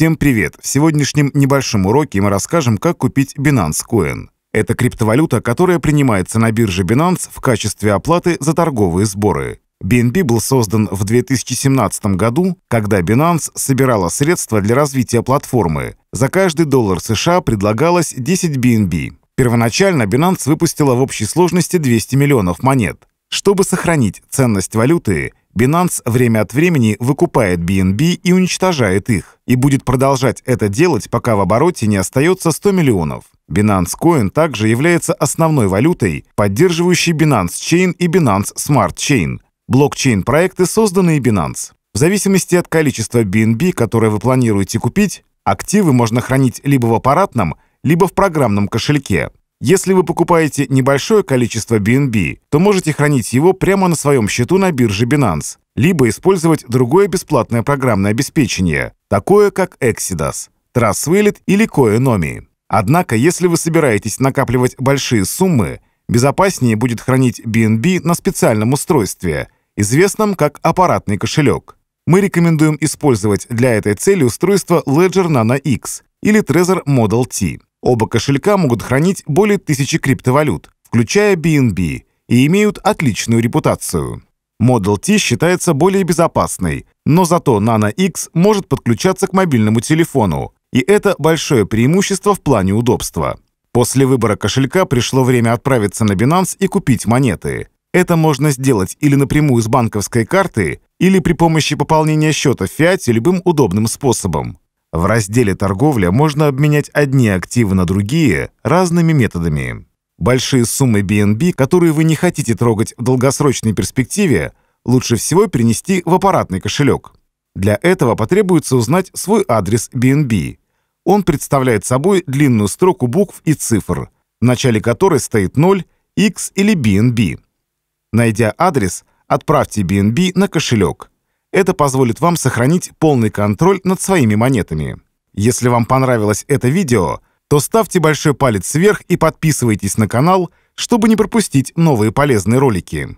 Всем привет! В сегодняшнем небольшом уроке мы расскажем, как купить Binance Coin. Это криптовалюта, которая принимается на бирже Binance в качестве оплаты за торговые сборы. BNB был создан в 2017 году, когда Binance собирала средства для развития платформы. За каждый доллар США предлагалось 10 BNB. Первоначально Binance выпустила в общей сложности 200 миллионов монет. Чтобы сохранить ценность валюты, Binance время от времени выкупает BNB и уничтожает их, и будет продолжать это делать, пока в обороте не остается 100 миллионов. Binance Coin также является основной валютой, поддерживающей Binance Chain и Binance Smart Chain, блокчейн-проекты, созданные Binance. В зависимости от количества BNB, которое вы планируете купить, активы можно хранить либо в аппаратном, либо в программном кошельке. Если вы покупаете небольшое количество BNB, то можете хранить его прямо на своем счету на бирже Binance, либо использовать другое бесплатное программное обеспечение, такое как Exodus, Trust Wallet или Coinomi. Однако, если вы собираетесь накапливать большие суммы, безопаснее будет хранить BNB на специальном устройстве, известном как аппаратный кошелек. Мы рекомендуем использовать для этой цели устройство Ledger Nano X или Trezor Model T. Оба кошелька могут хранить более тысячи криптовалют, включая BNB, и имеют отличную репутацию. Model T считается более безопасной, но зато Nano X может подключаться к мобильному телефону, и это большое преимущество в плане удобства. После выбора кошелька пришло время отправиться на Binance и купить монеты. Это можно сделать или напрямую с банковской карты, или при помощи пополнения счета в фиате любым удобным способом. В разделе «Торговля» можно обменять одни активы на другие разными методами. Большие суммы BNB, которые вы не хотите трогать в долгосрочной перспективе, лучше всего перенести в аппаратный кошелек. Для этого потребуется узнать свой адрес BNB. Он представляет собой длинную строку букв и цифр, в начале которой стоит 0, X или BNB. Найдя адрес, отправьте BNB на кошелек. Это позволит вам сохранить полный контроль над своими монетами. Если вам понравилось это видео, то ставьте большой палец вверх и подписывайтесь на канал, чтобы не пропустить новые полезные ролики.